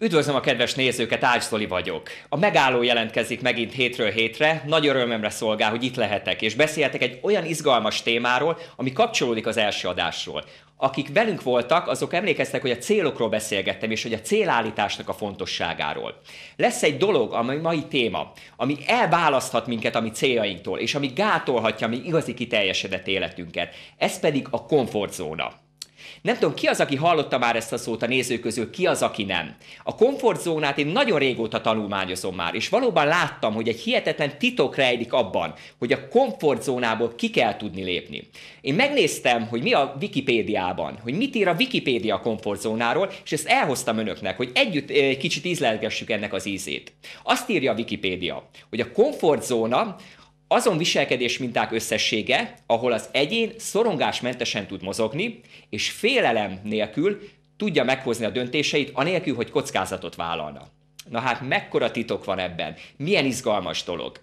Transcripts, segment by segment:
Üdvözlöm a kedves nézőket, Ács Zoli vagyok. A megálló jelentkezik megint hétről hétre, nagy örömömre szolgál, hogy itt lehetek, és beszélhetek egy olyan izgalmas témáról, ami kapcsolódik az első adásról. Akik velünk voltak, azok emlékeztek, hogy a célokról beszélgettem, és hogy a célállításnak a fontosságáról. Lesz egy dolog, ami mai téma, ami elválaszthat minket a mi céljainktól, és ami gátolhatja a mi igazi kiteljesedett életünket. Ez pedig a komfortzóna. Nem tudom, ki az, aki hallotta már ezt a szót a nézők közül, ki az, aki nem. A komfortzónát én nagyon régóta tanulmányozom már, és valóban láttam, hogy egy hihetetlen titok rejlik abban, hogy a komfortzónából ki kell tudni lépni. Én megnéztem, hogy mi a Wikipédiában, hogy mit ír a Wikipédia a komfortzónáról, és ezt elhoztam önöknek, hogy együtt egy eh, kicsit ízlelgessük ennek az ízét. Azt írja a Wikipédia, hogy a komfortzóna azon viselkedés minták összessége, ahol az egyén szorongásmentesen tud mozogni, és félelem nélkül tudja meghozni a döntéseit, anélkül, hogy kockázatot vállalna. Na hát mekkora titok van ebben? Milyen izgalmas dolog?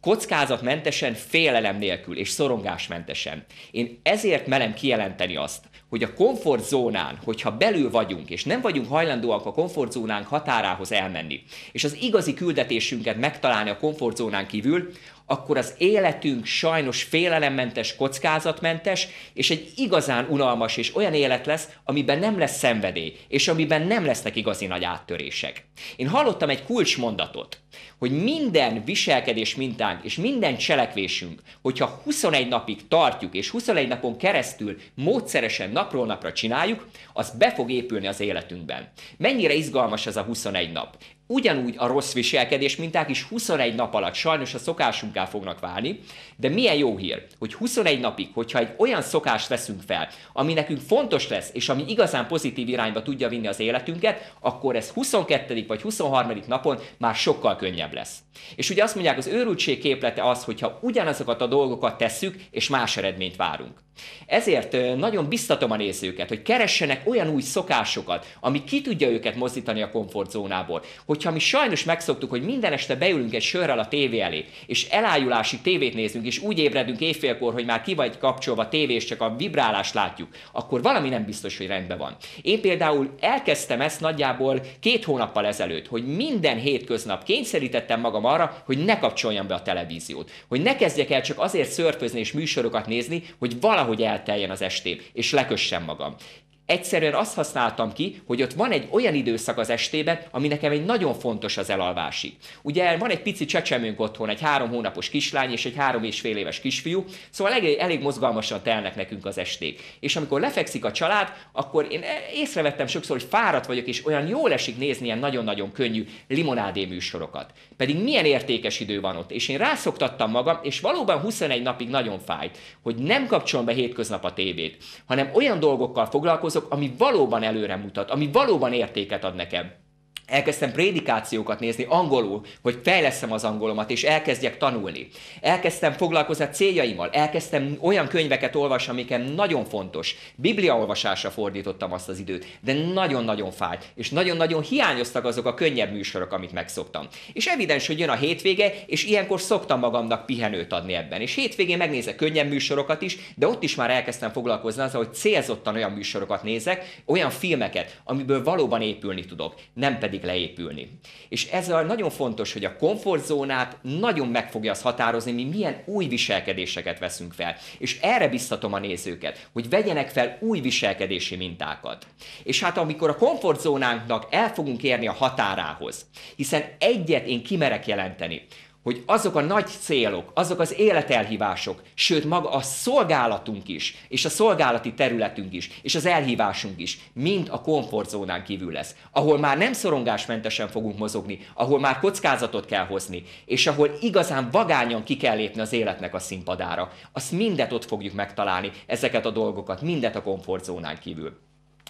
Kockázatmentesen, félelem nélkül és szorongásmentesen. Én ezért merem kijelenteni azt, hogy a komfortzónán, hogyha belül vagyunk, és nem vagyunk hajlandóak a komfortzónánk határához elmenni, és az igazi küldetésünket megtalálni a komfortzónán kívül, akkor az életünk sajnos félelemmentes, kockázatmentes, és egy igazán unalmas és olyan élet lesz, amiben nem lesz szenvedély, és amiben nem lesznek igazi nagy áttörések. Én hallottam egy kulcsmondatot, hogy minden viselkedés mintánk és minden cselekvésünk, hogyha 21 napig tartjuk és 21 napon keresztül módszeresen napról napra csináljuk, az be fog épülni az életünkben. Mennyire izgalmas ez a 21 nap? ugyanúgy a rossz viselkedés minták is 21 nap alatt sajnos a szokásunká fognak válni, de milyen jó hír, hogy 21 napig, hogyha egy olyan szokást veszünk fel, ami nekünk fontos lesz, és ami igazán pozitív irányba tudja vinni az életünket, akkor ez 22. vagy 23. napon már sokkal könnyebb lesz. És ugye azt mondják, az őrültség képlete az, hogyha ugyanazokat a dolgokat tesszük, és más eredményt várunk. Ezért nagyon biztatom a nézőket, hogy keressenek olyan új szokásokat, ami ki tudja őket mozdítani a komfortzónából. Hogyha mi sajnos megszoktuk, hogy minden este beülünk egy sörrel a tévé elé, és elájulási tévét nézünk, és úgy ébredünk éjfélkor, hogy már ki vagy kapcsolva tévé, és csak a vibrálást látjuk, akkor valami nem biztos, hogy rendben van. Én például elkezdtem ezt nagyjából két hónappal ezelőtt, hogy minden hétköznap kényszerítettem magam arra, hogy ne kapcsoljam be a televíziót, hogy ne kezdjek el csak azért szörfözni és műsorokat nézni, hogy valahogy valahogy elteljen az estém, és lekössem magam. Egyszerűen azt használtam ki, hogy ott van egy olyan időszak az estében, ami nekem egy nagyon fontos az elalvási. Ugye van egy pici csecsemünk otthon, egy három hónapos kislány és egy három és fél éves kisfiú, szóval elég, elég mozgalmasan telnek nekünk az esték. És amikor lefekszik a család, akkor én e, észrevettem sokszor, hogy fáradt vagyok, és olyan jól esik nézni ilyen nagyon-nagyon könnyű limonádé műsorokat. Pedig milyen értékes idő van ott. És én rászoktattam magam, és valóban 21 napig nagyon fájt, hogy nem kapcsolom be hétköznap a tévét, hanem olyan dolgokkal foglalkozom, azok, ami valóban előre mutat, ami valóban értéket ad nekem elkezdtem prédikációkat nézni angolul, hogy fejleszem az angolomat, és elkezdjek tanulni. Elkezdtem foglalkozni a céljaimmal, elkezdtem olyan könyveket olvasni, amiken nagyon fontos. Bibliaolvasásra fordítottam azt az időt, de nagyon-nagyon fájt, és nagyon-nagyon hiányoztak azok a könnyebb műsorok, amit megszoktam. És evidens, hogy jön a hétvége, és ilyenkor szoktam magamnak pihenőt adni ebben. És hétvégén megnézek könnyebb műsorokat is, de ott is már elkezdtem foglalkozni azzal, hogy célzottan olyan műsorokat nézek, olyan filmeket, amiből valóban épülni tudok, nem pedig pedig leépülni. És a nagyon fontos, hogy a komfortzónát nagyon meg fogja az határozni, mi milyen új viselkedéseket veszünk fel. És erre biztatom a nézőket, hogy vegyenek fel új viselkedési mintákat. És hát amikor a komfortzónánknak el fogunk érni a határához, hiszen egyet én kimerek jelenteni, hogy azok a nagy célok, azok az életelhívások, sőt maga a szolgálatunk is, és a szolgálati területünk is, és az elhívásunk is, mind a komfortzónán kívül lesz, ahol már nem szorongásmentesen fogunk mozogni, ahol már kockázatot kell hozni, és ahol igazán vagányan ki kell lépni az életnek a színpadára. Azt mindet ott fogjuk megtalálni, ezeket a dolgokat, mindet a komfortzónán kívül.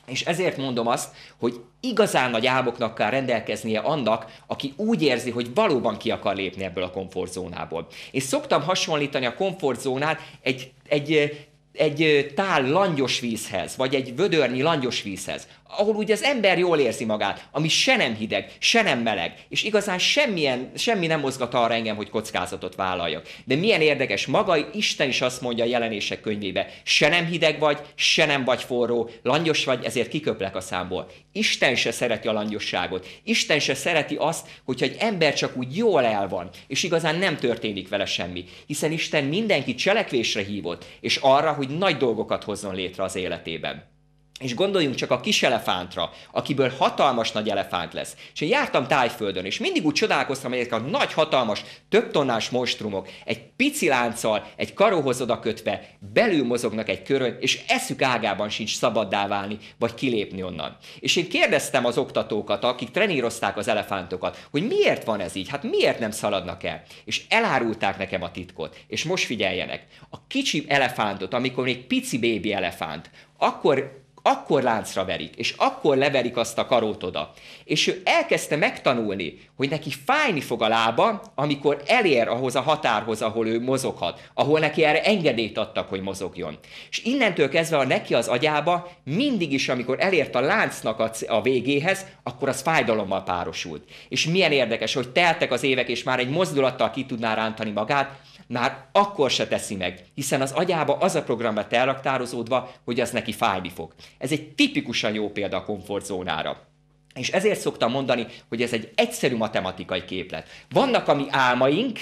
És ezért mondom azt, hogy igazán nagy álmoknak kell rendelkeznie annak, aki úgy érzi, hogy valóban ki akar lépni ebből a komfortzónából. És szoktam hasonlítani a komfortzónát egy, egy egy tál langyos vízhez, vagy egy vödörnyi langyos vízhez ahol ugye az ember jól érzi magát, ami se nem hideg, se nem meleg, és igazán semmilyen, semmi nem mozgat arra engem, hogy kockázatot vállaljak. De milyen érdekes, maga Isten is azt mondja a jelenések könyvébe, se nem hideg vagy, se nem vagy forró, langyos vagy, ezért kiköplek a számból. Isten se szereti a langyosságot, Isten se szereti azt, hogyha egy ember csak úgy jól el van, és igazán nem történik vele semmi, hiszen Isten mindenki cselekvésre hívott, és arra, hogy nagy dolgokat hozzon létre az életében. És gondoljunk csak a kis elefántra, akiből hatalmas nagy elefánt lesz. És én jártam tájföldön, és mindig úgy csodálkoztam, hogy ezek a nagy, hatalmas, több tonnás monstrumok egy pici lánccal, egy karóhoz oda kötve, belül mozognak egy körön, és eszük ágában sincs szabaddá válni, vagy kilépni onnan. És én kérdeztem az oktatókat, akik trenírozták az elefántokat, hogy miért van ez így, hát miért nem szaladnak el. És elárulták nekem a titkot. És most figyeljenek, a kicsi elefántot, amikor még pici bébi elefánt, akkor akkor láncra verik, és akkor leverik azt a karót oda. És ő elkezdte megtanulni, hogy neki fájni fog a lába, amikor elér ahhoz a határhoz, ahol ő mozoghat, ahol neki erre engedélyt adtak, hogy mozogjon. És innentől kezdve a neki az agyába mindig is, amikor elért a láncnak a, a végéhez, akkor az fájdalommal párosult. És milyen érdekes, hogy teltek az évek, és már egy mozdulattal ki tudná rántani magát, már akkor se teszi meg, hiszen az agyába az a programba elraktározódva, hogy az neki fájni fog. Ez egy tipikusan jó példa a komfortzónára. És ezért szoktam mondani, hogy ez egy egyszerű matematikai képlet. Vannak a mi álmaink,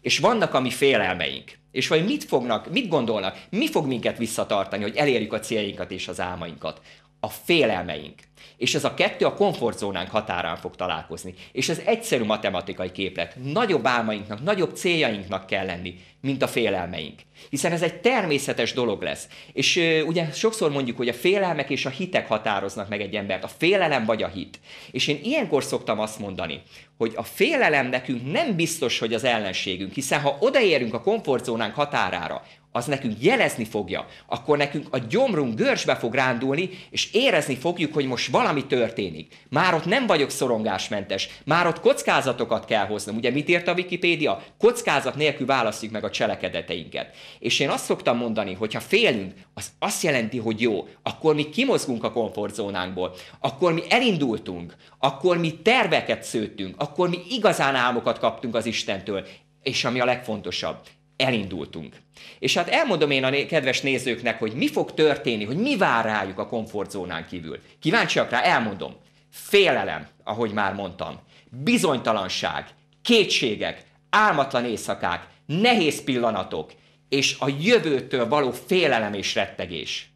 és vannak a mi félelmeink. És vagy mit fognak, mit gondolnak, mi fog minket visszatartani, hogy elérjük a céljainkat és az álmainkat? a félelmeink. És ez a kettő a komfortzónánk határán fog találkozni. És ez egyszerű matematikai képlet. Nagyobb álmainknak, nagyobb céljainknak kell lenni, mint a félelmeink. Hiszen ez egy természetes dolog lesz. És ö, ugye sokszor mondjuk, hogy a félelmek és a hitek határoznak meg egy embert. A félelem vagy a hit. És én ilyenkor szoktam azt mondani, hogy a félelem nekünk nem biztos, hogy az ellenségünk, hiszen ha odaérünk a komfortzónánk határára, az nekünk jelezni fogja, akkor nekünk a gyomrunk görcsbe fog rándulni, és érezni fogjuk, hogy most valami történik. Már ott nem vagyok szorongásmentes, már ott kockázatokat kell hoznom. Ugye mit írt a Wikipédia? Kockázat nélkül választjuk meg a cselekedeteinket. És én azt szoktam mondani, hogy ha félünk, az azt jelenti, hogy jó, akkor mi kimozgunk a komfortzónánkból, akkor mi elindultunk, akkor mi terveket szőttünk, akkor mi igazán álmokat kaptunk az Istentől, és ami a legfontosabb, elindultunk. És hát elmondom én a né- kedves nézőknek, hogy mi fog történni, hogy mi vár rájuk a komfortzónán kívül. Kíváncsiak rá, elmondom. Félelem, ahogy már mondtam, bizonytalanság, kétségek, álmatlan éjszakák, nehéz pillanatok, és a jövőtől való félelem és rettegés.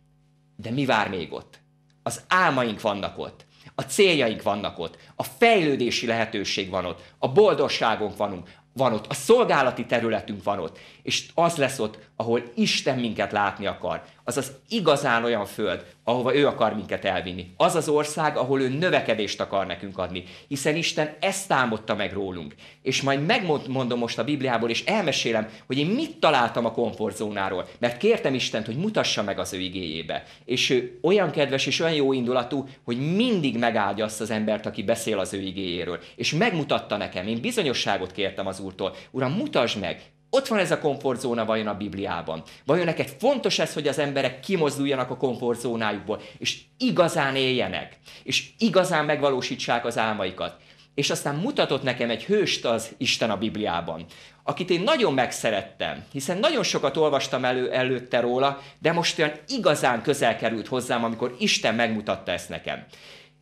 De mi vár még ott? Az álmaink vannak ott, a céljaink vannak ott, a fejlődési lehetőség van ott, a boldogságunk vanunk, van ott, a szolgálati területünk van ott, és az lesz ott, ahol Isten minket látni akar az az igazán olyan föld, ahova ő akar minket elvinni. Az az ország, ahol ő növekedést akar nekünk adni. Hiszen Isten ezt támadta meg rólunk. És majd megmondom most a Bibliából, és elmesélem, hogy én mit találtam a komfortzónáról. Mert kértem Istent, hogy mutassa meg az ő igéjébe. És ő olyan kedves és olyan jó indulatú, hogy mindig megáldja azt az embert, aki beszél az ő igéjéről. És megmutatta nekem, én bizonyosságot kértem az Úrtól. Uram, mutasd meg, ott van ez a komfortzóna vajon a Bibliában. Vajon neked fontos ez, hogy az emberek kimozduljanak a komfortzónájukból, és igazán éljenek, és igazán megvalósítsák az álmaikat. És aztán mutatott nekem egy hőst az Isten a Bibliában, akit én nagyon megszerettem, hiszen nagyon sokat olvastam elő, előtte róla, de most olyan igazán közel került hozzám, amikor Isten megmutatta ezt nekem.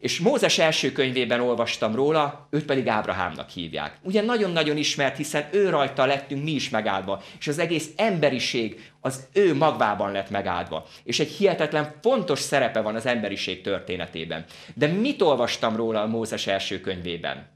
És Mózes első könyvében olvastam róla, őt pedig Ábrahámnak hívják. Ugye nagyon-nagyon ismert, hiszen ő rajta lettünk mi is megáldva, és az egész emberiség az ő magvában lett megáldva. És egy hihetetlen fontos szerepe van az emberiség történetében. De mit olvastam róla a Mózes első könyvében?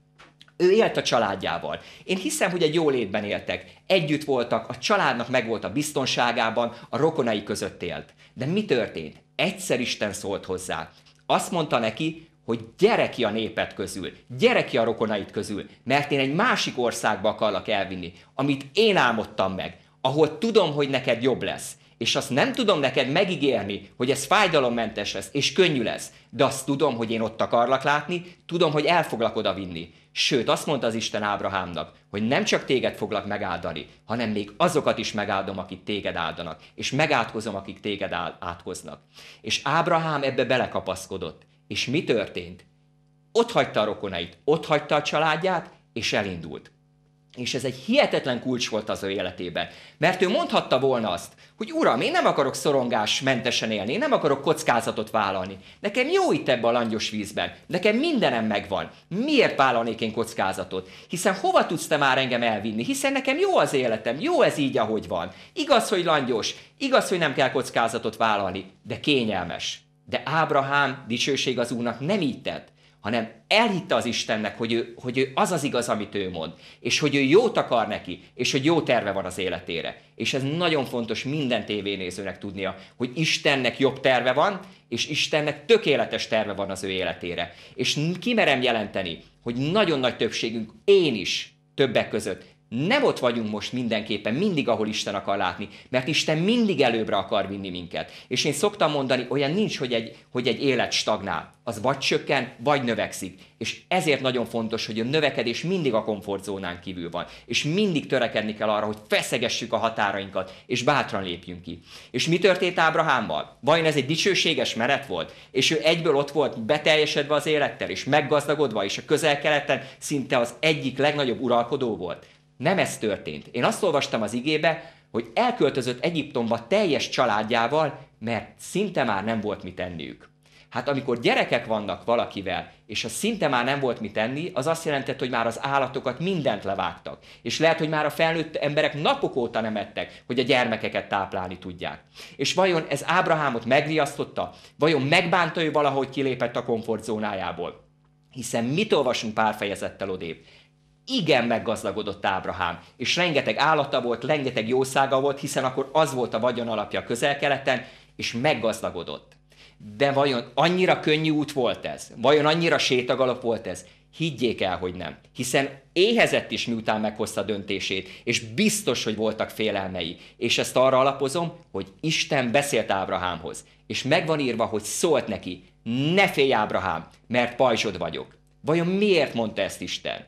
Ő élt a családjával. Én hiszem, hogy egy jó létben éltek. Együtt voltak, a családnak megvolt a biztonságában, a rokonai között élt. De mi történt? Egyszer Isten szólt hozzá. Azt mondta neki, hogy gyere ki a népet közül, gyere ki a rokonait közül, mert én egy másik országba akarlak elvinni, amit én álmodtam meg, ahol tudom, hogy neked jobb lesz. És azt nem tudom neked megígérni, hogy ez fájdalommentes lesz, és könnyű lesz, de azt tudom, hogy én ott akarlak látni, tudom, hogy el foglak oda vinni. Sőt, azt mondta az Isten Ábrahámnak, hogy nem csak téged foglak megáldani, hanem még azokat is megáldom, akik téged áldanak, és megátkozom, akik téged átkoznak. És Ábrahám ebbe belekapaszkodott. És mi történt? Ott hagyta a rokonait, ott hagyta a családját, és elindult. És ez egy hihetetlen kulcs volt az ő életében. Mert ő mondhatta volna azt, hogy uram, én nem akarok mentesen élni, én nem akarok kockázatot vállalni. Nekem jó itt ebben a langyos vízben, nekem mindenem megvan. Miért vállalnék én kockázatot? Hiszen hova tudsz te már engem elvinni? Hiszen nekem jó az életem, jó ez így, ahogy van. Igaz, hogy langyos, igaz, hogy nem kell kockázatot vállalni, de kényelmes. De Ábrahám dicsőség az Úrnak nem így tett, hanem elhitte az Istennek, hogy ő, hogy ő az az igaz, amit ő mond, és hogy ő jót akar neki, és hogy jó terve van az életére. És ez nagyon fontos minden tévénézőnek tudnia, hogy Istennek jobb terve van, és Istennek tökéletes terve van az ő életére. És kimerem jelenteni, hogy nagyon nagy többségünk, én is többek között nem ott vagyunk most mindenképpen, mindig, ahol Isten akar látni, mert Isten mindig előbbre akar vinni minket. És én szoktam mondani, olyan nincs, hogy egy, hogy egy élet stagnál. Az vagy csökken, vagy növekszik. És ezért nagyon fontos, hogy a növekedés mindig a komfortzónán kívül van. És mindig törekedni kell arra, hogy feszegessük a határainkat, és bátran lépjünk ki. És mi történt Ábrahámmal? Vajon ez egy dicsőséges meret volt? És ő egyből ott volt beteljesedve az élettel, és meggazdagodva, és a közel-keleten szinte az egyik legnagyobb uralkodó volt. Nem ez történt. Én azt olvastam az igébe, hogy elköltözött Egyiptomba teljes családjával, mert szinte már nem volt mit tenniük. Hát amikor gyerekek vannak valakivel, és a szinte már nem volt mit enni, az azt jelentett, hogy már az állatokat mindent levágtak. És lehet, hogy már a felnőtt emberek napok óta nem ettek, hogy a gyermekeket táplálni tudják. És vajon ez Ábrahámot megriasztotta? Vajon megbánta ő valahogy kilépett a komfortzónájából? Hiszen mit olvasunk pár fejezettel odébb? igen meggazdagodott Ábrahám, és rengeteg állata volt, rengeteg jószága volt, hiszen akkor az volt a vagyon alapja közel-keleten, és meggazdagodott. De vajon annyira könnyű út volt ez? Vajon annyira sétagalap volt ez? Higgyék el, hogy nem. Hiszen éhezett is, miután meghozta döntését, és biztos, hogy voltak félelmei. És ezt arra alapozom, hogy Isten beszélt Ábrahámhoz. És megvan írva, hogy szólt neki, ne félj Ábrahám, mert pajzsod vagyok. Vajon miért mondta ezt Isten?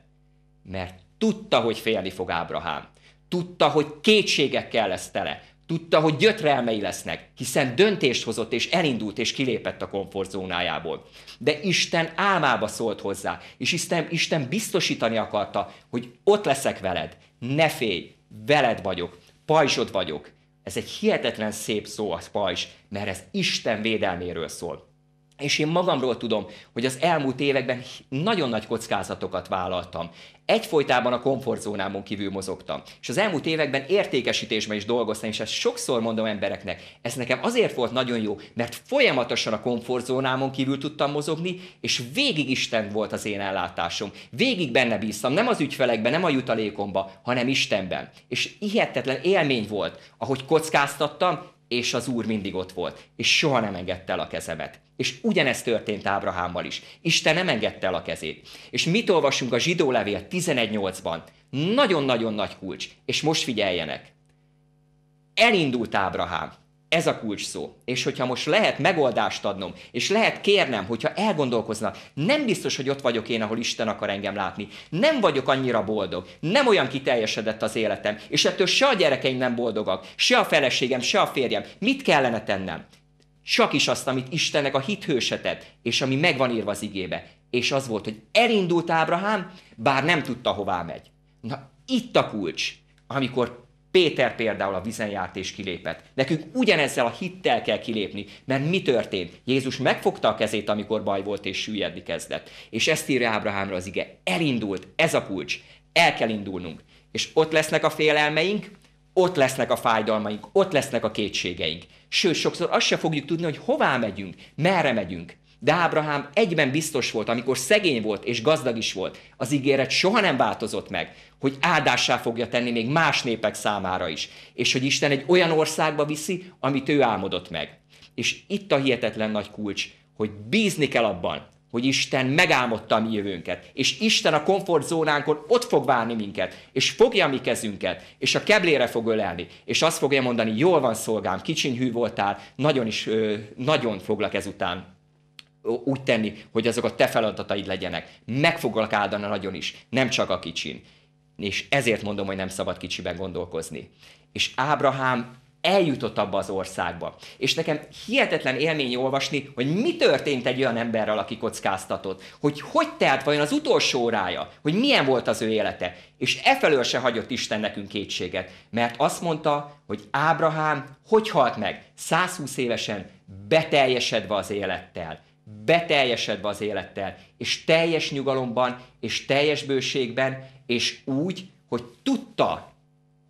Mert tudta, hogy félni fog Ábrahám. Tudta, hogy kétségekkel lesz tele. Tudta, hogy gyötrelmei lesznek, hiszen döntést hozott, és elindult, és kilépett a komfortzónájából. De Isten álmába szólt hozzá, és Isten, Isten biztosítani akarta, hogy ott leszek veled, ne félj, veled vagyok, pajzsod vagyok. Ez egy hihetetlen szép szó az pajzs, mert ez Isten védelméről szól. És én magamról tudom, hogy az elmúlt években nagyon nagy kockázatokat vállaltam. Egyfolytában a komfortzónámon kívül mozogtam. És az elmúlt években értékesítésben is dolgoztam, és ezt sokszor mondom embereknek. Ez nekem azért volt nagyon jó, mert folyamatosan a komfortzónámon kívül tudtam mozogni, és végig Isten volt az én ellátásom. Végig benne bíztam, nem az ügyfelekben, nem a jutalékomba, hanem Istenben. És hihetetlen élmény volt, ahogy kockáztattam, és az Úr mindig ott volt, és soha nem engedte el a kezemet. És ugyanezt történt Ábrahámmal is. Isten nem engedte el a kezét. És mit olvasunk a zsidó levél 11.8-ban? Nagyon-nagyon nagy kulcs, és most figyeljenek. Elindult Ábrahám, ez a kulcs szó. És hogyha most lehet megoldást adnom, és lehet kérnem, hogyha elgondolkoznak, nem biztos, hogy ott vagyok én, ahol Isten akar engem látni. Nem vagyok annyira boldog, nem olyan kiteljesedett az életem, és ettől se a gyerekeim nem boldogak, se a feleségem, se a férjem. Mit kellene tennem? Csak is azt, amit Istennek a hithősetet, és ami megvan írva az igébe. És az volt, hogy elindult Ábrahám, bár nem tudta, hová megy. Na, itt a kulcs, amikor Péter például a vizen járt és kilépett. Nekünk ugyanezzel a hittel kell kilépni, mert mi történt? Jézus megfogta a kezét, amikor baj volt és süllyedni kezdett. És ezt írja Ábrahámra az ige. Elindult, ez a kulcs. El kell indulnunk. És ott lesznek a félelmeink, ott lesznek a fájdalmaink, ott lesznek a kétségeink. Sőt, sokszor azt se fogjuk tudni, hogy hová megyünk, merre megyünk. De Ábrahám egyben biztos volt, amikor szegény volt és gazdag is volt, az ígéret soha nem változott meg, hogy áldássá fogja tenni még más népek számára is, és hogy Isten egy olyan országba viszi, amit ő álmodott meg. És itt a hihetetlen nagy kulcs, hogy bízni kell abban, hogy Isten megálmodta a mi jövőnket, és Isten a komfortzónánkon ott fog várni minket, és fogja a mi kezünket, és a keblére fog ölelni, és azt fogja mondani, jól van szolgám, kicsiny hű voltál, nagyon is, nagyon foglak ezután úgy tenni, hogy azok a te feladataid legyenek. Meg foglak áldani a nagyon is, nem csak a kicsin. És ezért mondom, hogy nem szabad kicsiben gondolkozni. És Ábrahám eljutott abba az országba. És nekem hihetetlen élmény olvasni, hogy mi történt egy olyan emberrel, aki kockáztatott. Hogy hogy telt vajon az utolsó órája, hogy milyen volt az ő élete. És efelől se hagyott Isten nekünk kétséget, mert azt mondta, hogy Ábrahám hogy halt meg? 120 évesen beteljesedve az élettel beteljesedve az élettel, és teljes nyugalomban, és teljes bőségben, és úgy, hogy tudta,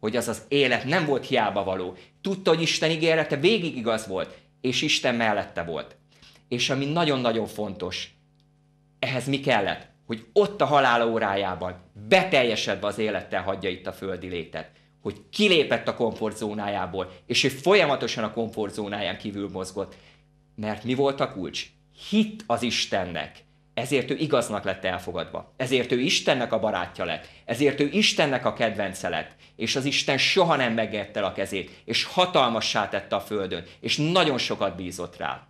hogy az az élet nem volt hiába való. Tudta, hogy Isten ígérete végig igaz volt, és Isten mellette volt. És ami nagyon-nagyon fontos, ehhez mi kellett? Hogy ott a halála órájában, beteljesedve az élettel hagyja itt a földi létet. Hogy kilépett a komfortzónájából, és ő folyamatosan a komfortzónáján kívül mozgott. Mert mi volt a kulcs? hitt az Istennek. Ezért ő igaznak lett elfogadva. Ezért ő Istennek a barátja lett. Ezért ő Istennek a kedvence lett. És az Isten soha nem megette el a kezét. És hatalmassá tette a földön. És nagyon sokat bízott rá.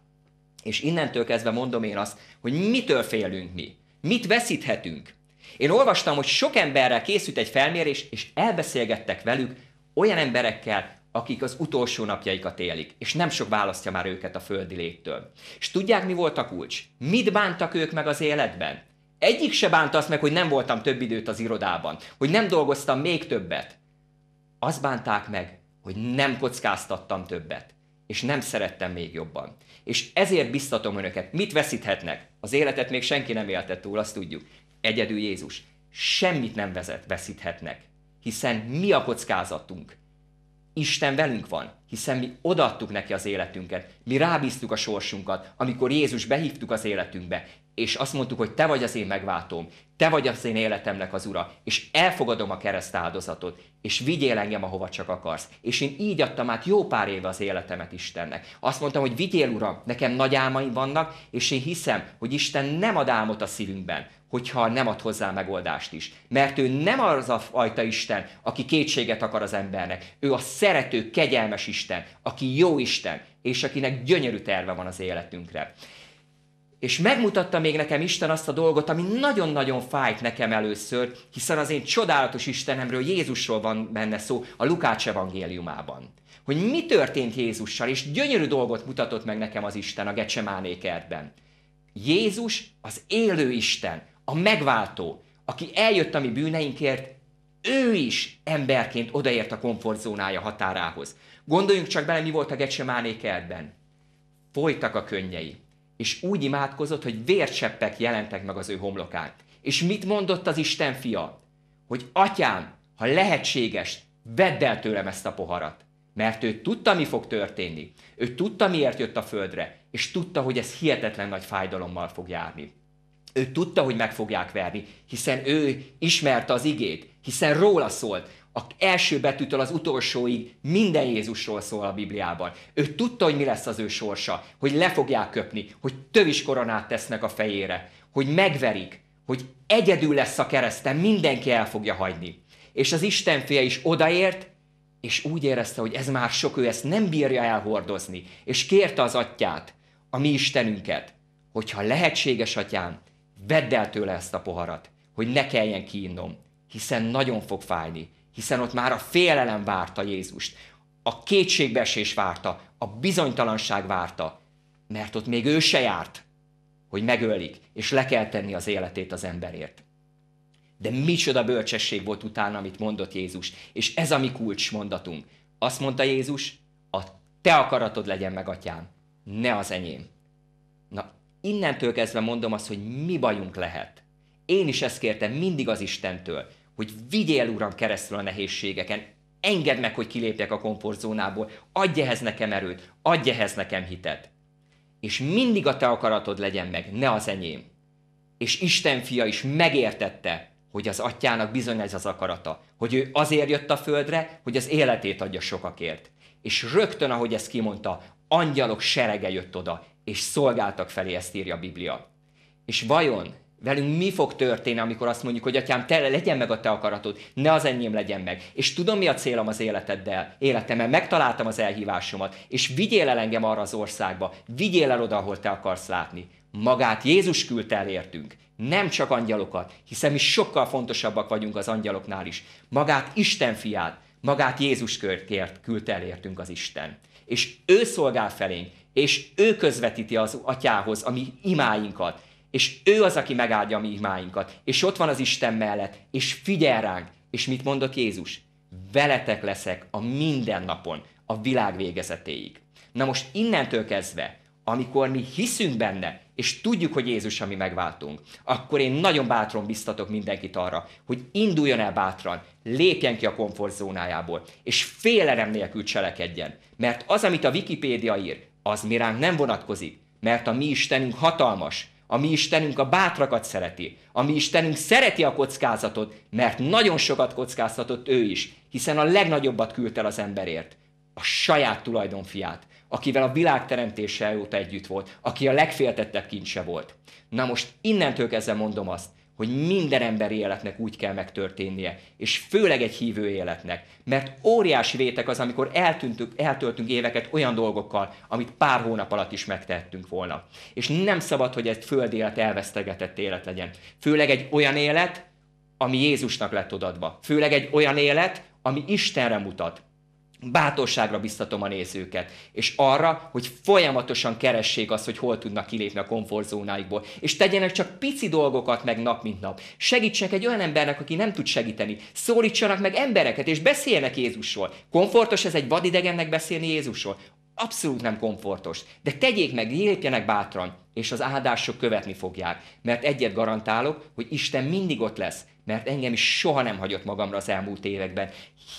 És innentől kezdve mondom én azt, hogy mitől félünk mi. Mit veszíthetünk. Én olvastam, hogy sok emberrel készült egy felmérés, és elbeszélgettek velük olyan emberekkel, akik az utolsó napjaikat élik, és nem sok választja már őket a földi léttől. És tudják, mi volt a kulcs? Mit bántak ők meg az életben? Egyik se bánta azt meg, hogy nem voltam több időt az irodában, hogy nem dolgoztam még többet. Azt bánták meg, hogy nem kockáztattam többet, és nem szerettem még jobban. És ezért biztatom önöket, mit veszíthetnek? Az életet még senki nem élte túl, azt tudjuk. Egyedül Jézus. Semmit nem vezet, veszíthetnek, hiszen mi a kockázatunk? Isten velünk van hiszen mi odaadtuk neki az életünket, mi rábíztuk a sorsunkat, amikor Jézus behívtuk az életünkbe, és azt mondtuk, hogy te vagy az én megváltóm, te vagy az én életemnek az ura, és elfogadom a kereszt áldozatot, és vigyél engem, ahova csak akarsz. És én így adtam át jó pár éve az életemet Istennek. Azt mondtam, hogy vigyél, uram, nekem nagy álmaim vannak, és én hiszem, hogy Isten nem ad álmot a szívünkben, hogyha nem ad hozzá megoldást is. Mert ő nem az a fajta Isten, aki kétséget akar az embernek. Ő a szerető, kegyelmes Isten Isten, aki jó Isten, és akinek gyönyörű terve van az életünkre. És megmutatta még nekem Isten azt a dolgot, ami nagyon-nagyon fájt nekem először, hiszen az én csodálatos Istenemről, Jézusról van benne szó a Lukács evangéliumában. Hogy mi történt Jézussal, és gyönyörű dolgot mutatott meg nekem az Isten a Gecsemáné kertben. Jézus az élő Isten, a megváltó, aki eljött a mi bűneinkért, ő is emberként odaért a komfortzónája határához. Gondoljunk csak bele, mi volt a Gecsemáné kertben. Folytak a könnyei, és úgy imádkozott, hogy vércseppek jelentek meg az ő homlokán. És mit mondott az Isten fia? Hogy atyám, ha lehetséges, vedd el tőlem ezt a poharat. Mert ő tudta, mi fog történni. Ő tudta, miért jött a földre, és tudta, hogy ez hihetetlen nagy fájdalommal fog járni. Ő tudta, hogy meg fogják verni, hiszen ő ismerte az igét, hiszen róla szólt, a első betűtől az utolsóig minden Jézusról szól a Bibliában. Ő tudta, hogy mi lesz az ő sorsa, hogy le fogják köpni, hogy tövis koronát tesznek a fejére, hogy megverik, hogy egyedül lesz a kereszten, mindenki el fogja hagyni. És az Isten fia is odaért, és úgy érezte, hogy ez már sok, ő ezt nem bírja elhordozni, és kérte az atyát, a mi Istenünket, hogyha lehetséges atyám, vedd el tőle ezt a poharat, hogy ne kelljen kiinnom, hiszen nagyon fog fájni, hiszen ott már a félelem várta Jézust, a kétségbeesés várta, a bizonytalanság várta, mert ott még ő se járt, hogy megölik, és le kell tenni az életét az emberért. De micsoda bölcsesség volt utána, amit mondott Jézus. És ez a mi kulcs mondatunk. Azt mondta Jézus, a te akaratod legyen meg, atyám, ne az enyém. Na, innentől kezdve mondom azt, hogy mi bajunk lehet. Én is ezt kértem mindig az Istentől, hogy vigyél, Uram, keresztül a nehézségeken, engedd meg, hogy kilépjek a komfortzónából, adj ehhez nekem erőt, adj ehhez nekem hitet. És mindig a te akaratod legyen meg, ne az enyém. És Isten fia is megértette, hogy az atyának bizony ez az akarata, hogy ő azért jött a földre, hogy az életét adja sokakért. És rögtön, ahogy ezt kimondta, angyalok serege jött oda, és szolgáltak felé, ezt írja a Biblia. És vajon Velünk mi fog történni, amikor azt mondjuk, hogy atyám, te legyen meg a te akaratod, ne az enyém legyen meg. És tudom, mi a célom az életeddel, életemmel, megtaláltam az elhívásomat, és vigyél el engem arra az országba, vigyél el oda, ahol te akarsz látni. Magát Jézus küldte el értünk, nem csak angyalokat, hiszen mi sokkal fontosabbak vagyunk az angyaloknál is. Magát Isten fiát, magát Jézus kért, küldte el értünk az Isten. És ő szolgál felénk, és ő közvetíti az atyához a mi imáinkat, és ő az, aki megáldja a mi imáinkat. És ott van az Isten mellett, és figyel ránk. És mit mondott Jézus? Veletek leszek a mindennapon, a világ végezetéig. Na most innentől kezdve, amikor mi hiszünk benne, és tudjuk, hogy Jézus a mi megváltunk, akkor én nagyon bátran biztatok mindenkit arra, hogy induljon el bátran, lépjen ki a komfortzónájából, és félelem nélkül cselekedjen. Mert az, amit a Wikipédia ír, az mi ránk nem vonatkozik, mert a mi Istenünk hatalmas, a mi Istenünk a bátrakat szereti. A mi Istenünk szereti a kockázatot, mert nagyon sokat kockáztatott ő is, hiszen a legnagyobbat küldte el az emberért. A saját tulajdonfiát, akivel a világ teremtése óta együtt volt, aki a legféltettebb kincse volt. Na most innentől kezdve mondom azt, hogy minden emberi életnek úgy kell megtörténnie, és főleg egy hívő életnek, mert óriási vétek az, amikor eltűntük, eltöltünk éveket olyan dolgokkal, amit pár hónap alatt is megtehettünk volna. És nem szabad, hogy egy föld élet elvesztegetett élet legyen. Főleg egy olyan élet, ami Jézusnak lett odadva. Főleg egy olyan élet, ami Istenre mutat bátorságra biztatom a nézőket, és arra, hogy folyamatosan keressék azt, hogy hol tudnak kilépni a komfortzónáikból, és tegyenek csak pici dolgokat meg nap mint nap. Segítsenek egy olyan embernek, aki nem tud segíteni. Szólítsanak meg embereket, és beszéljenek Jézusról. Komfortos ez egy vadidegennek beszélni Jézusról? Abszolút nem komfortos. De tegyék meg, lépjenek bátran, és az áldások követni fogják. Mert egyet garantálok, hogy Isten mindig ott lesz, mert engem is soha nem hagyott magamra az elmúlt években.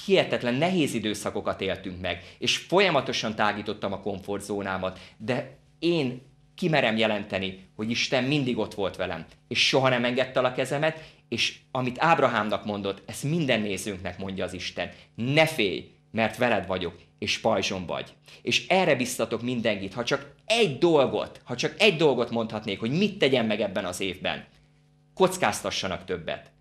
Hihetetlen nehéz időszakokat éltünk meg, és folyamatosan tágítottam a komfortzónámat, de én kimerem jelenteni, hogy Isten mindig ott volt velem, és soha nem engedte a kezemet, és amit Ábrahámnak mondott, ezt minden nézőnknek mondja az Isten. Ne félj, mert veled vagyok, és pajzson vagy. És erre biztatok mindenkit, ha csak egy dolgot, ha csak egy dolgot mondhatnék, hogy mit tegyen meg ebben az évben. Kockáztassanak többet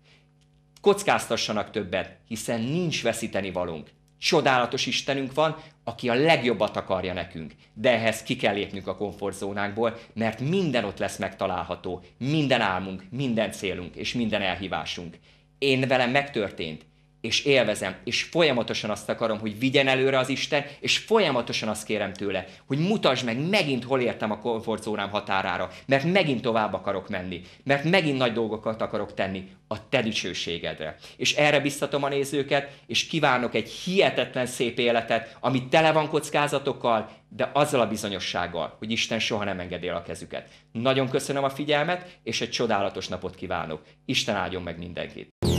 kockáztassanak többet, hiszen nincs veszíteni valunk. Csodálatos Istenünk van, aki a legjobbat akarja nekünk, de ehhez ki kell lépnünk a komfortzónákból, mert minden ott lesz megtalálható, minden álmunk, minden célunk és minden elhívásunk. Én velem megtörtént, és élvezem, és folyamatosan azt akarom, hogy vigyen előre az Isten, és folyamatosan azt kérem tőle, hogy mutasd meg, megint hol értem a komfortzónám határára, mert megint tovább akarok menni, mert megint nagy dolgokat akarok tenni a te dicsőségedre. És erre biztatom a nézőket, és kívánok egy hihetetlen szép életet, ami tele van kockázatokkal, de azzal a bizonyossággal, hogy Isten soha nem engedél a kezüket. Nagyon köszönöm a figyelmet, és egy csodálatos napot kívánok. Isten áldjon meg mindenkit!